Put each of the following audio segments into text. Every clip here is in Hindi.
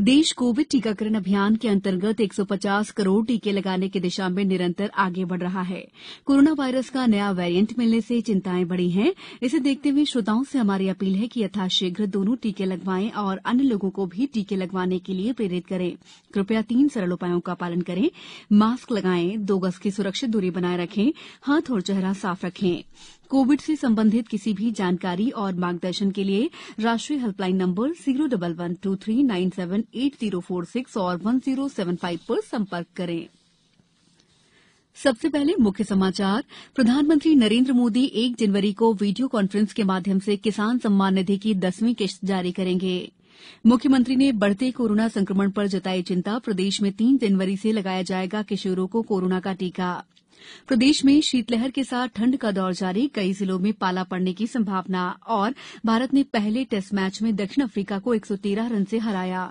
देश कोविड टीकाकरण अभियान के अंतर्गत एक सौ पचास करोड़ टीके लगाने की दिशा में निरंतर आगे बढ़ रहा है कोरोना वायरस का नया वेरिएंट मिलने से चिंताएं बढ़ी हैं इसे देखते हुए श्रोताओं से हमारी अपील है कि यथाशीघ्र दोनों टीके लगवाएं और अन्य लोगों को भी टीके लगवाने के लिए प्रेरित करें कृपया तीन सरल उपायों का पालन करें मास्क लगाएं दो गज की सुरक्षित दूरी बनाए रखें हाथ और चेहरा साफ रखें कोविड से संबंधित किसी भी जानकारी और मार्गदर्शन के लिए राष्ट्रीय helpline number zero double one two three nine seven 8046 और 1075 पर संपर्क करें सबसे पहले मुख्य समाचार प्रधानमंत्री नरेंद्र मोदी एक जनवरी को वीडियो कॉन्फ्रेंस के माध्यम से किसान सम्मान निधि की दसवीं किश्त जारी करेंगे मुख्यमंत्री ने बढ़ते कोरोना संक्रमण पर जताई चिंता प्रदेश में तीन जनवरी से लगाया जाएगा किशोरों को कोरोना का टीका प्रदेश में शीतलहर के साथ ठंड का दौर जारी कई जिलों में पाला पड़ने की संभावना और भारत ने पहले टेस्ट मैच में दक्षिण अफ्रीका को 113 रन से हराया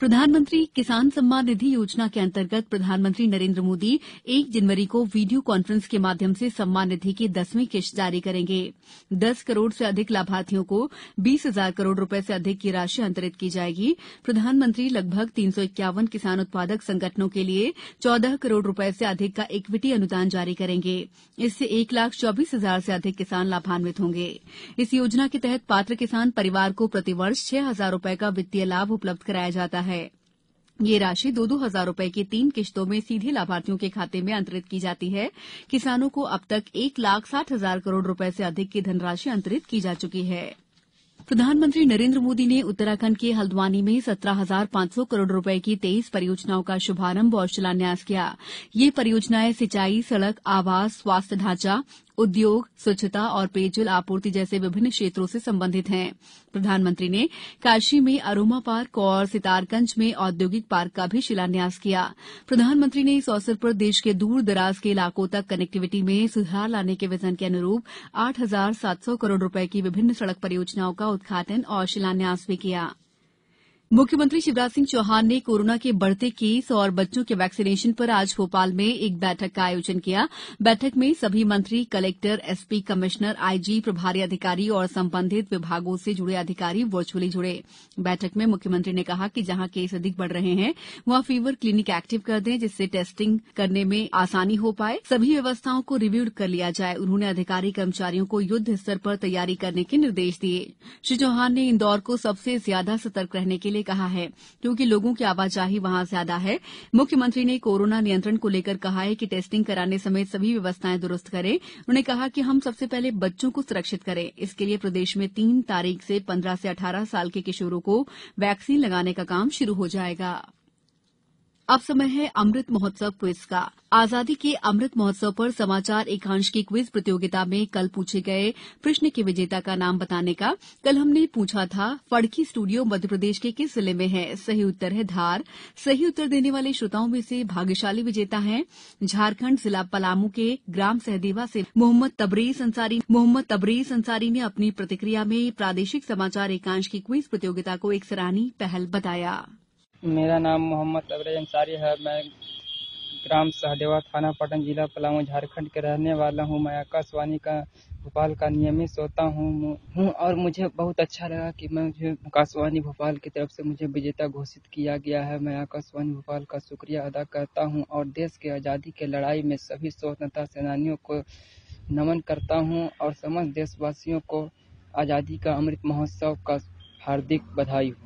प्रधानमंत्री किसान सम्मान निधि योजना के अंतर्गत प्रधानमंत्री नरेन्द्र मोदी एक जनवरी को वीडियो कांफ्रेंस के माध्यम से सम्मान निधि की दसवीं किश्त जारी करेंगे दस करोड़ से अधिक लाभार्थियों को बीस हजार करोड़ रुपए से अधिक की राशि अंतरित की जाएगी प्रधानमंत्री लगभग तीन सौ इक्यावन किसान उत्पादक संगठनों के लिए चौदह करोड़ रुपए से अधिक का इक्विटी अनुदान जारी करेंगे इससे एक लाख चौबीस हजार से अधिक किसान लाभान्वित होंगे इस योजना के तहत पात्र किसान परिवार को प्रतिवर्ष छह हजार रुपए का वित्तीय लाभ उपलब्ध कराया जाता है है ये राशि दो दो हजार रूपये की तीन किश्तों में सीधे लाभार्थियों के खाते में अंतरित की जाती है किसानों को अब तक एक लाख साठ हजार करोड़ रूपये से अधिक की धनराशि अंतरित की जा चुकी है प्रधानमंत्री नरेंद्र मोदी ने उत्तराखंड के हल्द्वानी में सत्रह हजार पांच सौ करोड़ रुपए की तेईस परियोजनाओं का शुभारंभ और शिलान्यास किया ये परियोजनाएं सिंचाई सड़क आवास स्वास्थ्य ढांचा उद्योग स्वच्छता और पेयजल आपूर्ति जैसे विभिन्न क्षेत्रों से संबंधित हैं प्रधानमंत्री ने काशी में अरोमा पार्क और सितारगंज में औद्योगिक पार्क का भी शिलान्यास किया प्रधानमंत्री ने इस अवसर पर देश के दूर दराज के इलाकों तक कनेक्टिविटी में सुधार लाने के विजन के अनुरूप आठ हजार सात सौ करोड़ रूपये की विभिन्न सड़क परियोजनाओं का उद्घाटन और शिलान्यास भी किया मुख्यमंत्री शिवराज सिंह चौहान ने कोरोना के बढ़ते केस और बच्चों के वैक्सीनेशन पर आज भोपाल में एक बैठक का आयोजन किया बैठक में सभी मंत्री कलेक्टर एसपी कमिश्नर आईजी प्रभारी अधिकारी और संबंधित विभागों से जुड़े अधिकारी वर्चुअली जुड़े बैठक में मुख्यमंत्री ने कहा कि जहां केस अधिक बढ़ रहे हैं वहां फीवर क्लिनिक एक्टिव कर दें जिससे टेस्टिंग करने में आसानी हो पाए सभी व्यवस्थाओं को रिव्यू कर लिया जाए उन्होंने अधिकारी कर्मचारियों को युद्ध स्तर पर तैयारी करने के निर्देश दिए श्री चौहान ने इंदौर को सबसे ज्यादा सतर्क रहने के लिए कहा है क्योंकि लोगों की आवाजाही वहां ज्यादा है मुख्यमंत्री ने कोरोना नियंत्रण को लेकर कहा है कि टेस्टिंग कराने समेत सभी व्यवस्थाएं दुरुस्त करें उन्होंने कहा कि हम सबसे पहले बच्चों को सुरक्षित करें इसके लिए प्रदेश में तीन तारीख से पन्द्रह से अठारह साल के किशोरों को वैक्सीन लगाने का काम शुरू हो जाएगा अब समय है अमृत महोत्सव क्विज का आजादी के अमृत महोत्सव पर समाचार एकांश की क्विज प्रतियोगिता में कल पूछे गए प्रश्न के विजेता का नाम बताने का कल हमने पूछा था फड़की स्टूडियो मध्यप्रदेश के किस जिले में है सही उत्तर है धार सही उत्तर देने वाले श्रोताओं में से भाग्यशाली विजेता है झारखंड जिला पलामू के ग्राम सहदेवा से मोहम्मद तबरेज अंसारी मोहम्मद तबरेज अंसारी ने अपनी प्रतिक्रिया में प्रादेशिक समाचार एकांश की क्विज प्रतियोगिता को एक सराहनीय पहल बताया मेरा नाम मोहम्मद अबरज अंसारी है मैं ग्राम सहदेवा थाना पटन जिला पलामू झारखंड के रहने वाला हूँ मैं आकाशवाणी का भोपाल का नियमित श्रोता हूँ हूँ और मुझे बहुत अच्छा लगा कि मैं मुझे आकाशवाणी भोपाल की तरफ से मुझे विजेता घोषित किया गया है मैं आकाशवाणी भोपाल का शुक्रिया अदा करता हूँ और देश की आज़ादी के लड़ाई में सभी स्वतंत्रता सेनानियों को नमन करता हूँ और समस्त देशवासियों को आज़ादी का अमृत महोत्सव का हार्दिक बधाई हो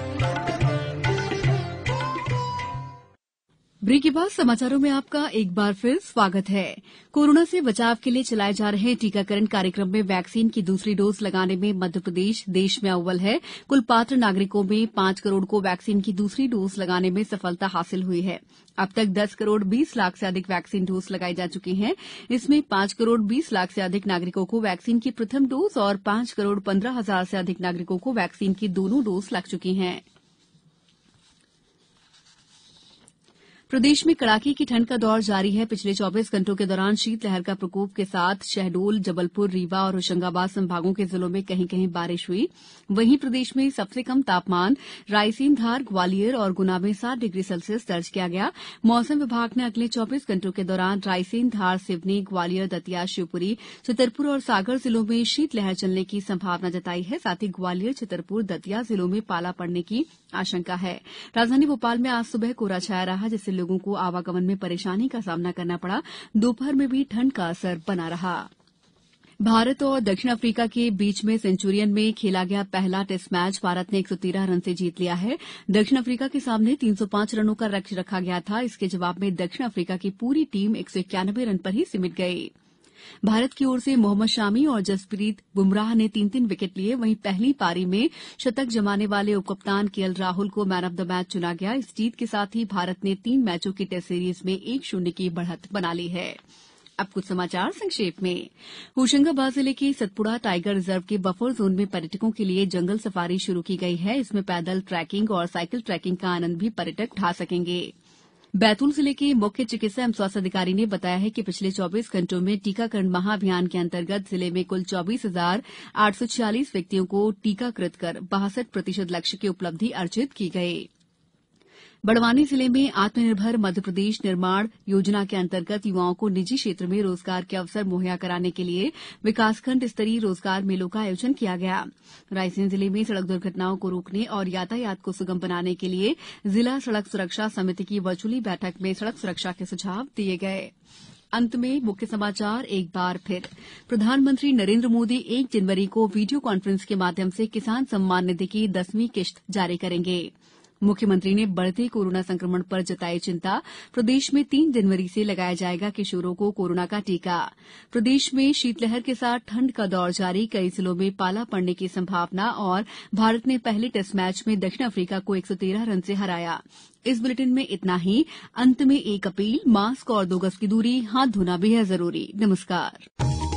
ब्रेक के बाद समाचारों में आपका एक बार फिर स्वागत है कोरोना से बचाव के लिए चलाए जा रहे टीकाकरण कार्यक्रम में वैक्सीन की दूसरी डोज लगाने में मध्यप्रदेश देश में अव्वल है कुल पात्र नागरिकों में पांच करोड़ को वैक्सीन की दूसरी डोज लगाने में सफलता हासिल हुई है अब तक दस करोड़ बीस लाख से अधिक वैक्सीन डोज लगाई जा चुकी है इसमें पांच करोड़ बीस लाख से अधिक नागरिकों को वैक्सीन की प्रथम डोज और पांच करोड़ पन्द्रह हजार से अधिक नागरिकों को वैक्सीन की दोनों डोज लग चुकी हैं प्रदेश में कड़ाके की ठंड का दौर जारी है पिछले चौबीस घंटों के दौरान शीतलहर का प्रकोप के साथ शहडोल जबलपुर रीवा और होशंगाबाद संभागों के जिलों में कहीं कहीं बारिश हुई वहीं प्रदेश में सबसे कम तापमान रायसेन धार ग्वालियर और गुना में सात डिग्री सेल्सियस दर्ज किया गया मौसम विभाग ने अगले चौबीस घंटों के दौरान रायसेन धार सिवनी ग्वालियर दतिया शिवपुरी छतरपुर और सागर जिलों में शीतलहर चलने की संभावना जताई है साथ ही ग्वालियर छतरपुर दतिया जिलों में पाला पड़ने की आशंका है राजधानी भोपाल में आज सुबह कोहरा छाया रहा जिससे लोगों को आवागमन में परेशानी का सामना करना पड़ा दोपहर में भी ठंड का असर बना रहा भारत और दक्षिण अफ्रीका के बीच में सेंचुरियन में खेला गया पहला टेस्ट मैच भारत ने 113 रन से जीत लिया है दक्षिण अफ्रीका के सामने 305 रनों का लक्ष्य रखा गया था इसके जवाब में दक्षिण अफ्रीका की पूरी टीम एक रन पर ही सिमट गयी भारत की ओर से मोहम्मद शामी और जसप्रीत बुमराह ने तीन तीन विकेट लिए वहीं पहली पारी में शतक जमाने वाले उपकप्तान के राहुल को मैन ऑफ द मैच चुना गया इस जीत के साथ ही भारत ने तीन मैचों की टेस्ट सीरीज में एक शून्य की बढ़त बना ली है अब कुछ समाचार संक्षेप में होशंगाबाद जिले के सतपुड़ा टाइगर रिजर्व के बफर जोन में पर्यटकों के लिए जंगल सफारी शुरू की गई है इसमें पैदल ट्रैकिंग और साइकिल ट्रैकिंग का आनंद भी पर्यटक उठा सकेंगे बैतूल जिले के मुख्य चिकित्सा एवं स्वास्थ्य अधिकारी ने बताया है कि पिछले चौबीस घंटों में टीकाकरण महाअभियान के अंतर्गत जिले में कुल चौबीस हजार आठ सौ छियालीस व्यक्तियों को टीकाकृत कर बासठ प्रतिशत लक्ष्य की उपलब्धि अर्जित की गई है बड़वानी जिले में आत्मनिर्भर मध्यप्रदेश निर्माण योजना के अंतर्गत युवाओं को निजी क्षेत्र में रोजगार के अवसर मुहैया कराने के लिए विकासखंड स्तरीय रोजगार मेलों का आयोजन किया गया रायसेन जिले में सड़क दुर्घटनाओं को रोकने और यातायात को सुगम बनाने के लिए जिला सड़क सुरक्षा समिति की वर्चुअली बैठक में सड़क सुरक्षा के सुझाव दिये गये अंत में मुख्य समाचार एक बार फिर प्रधानमंत्री नरेंद्र मोदी एक जनवरी को वीडियो कॉन्फ्रेंस के माध्यम से किसान सम्मान निधि की दसवीं किश्त जारी करेंगे म्ख्यमंत्री ने बढ़ते कोरोना संक्रमण पर जताई चिंता प्रदेश में तीन जनवरी से लगाया जाएगा किशोरों को कोरोना का टीका प्रदेश में शीतलहर के साथ ठंड का दौर जारी कई जिलों में पाला पड़ने की संभावना और भारत ने पहले टेस्ट मैच में दक्षिण अफ्रीका को 113 रन से हराया इस बुलेटिन में इतना ही अंत में एक अपील मास्क और दो गज की दूरी हाथ धोना भी है जरूरी नमस्कार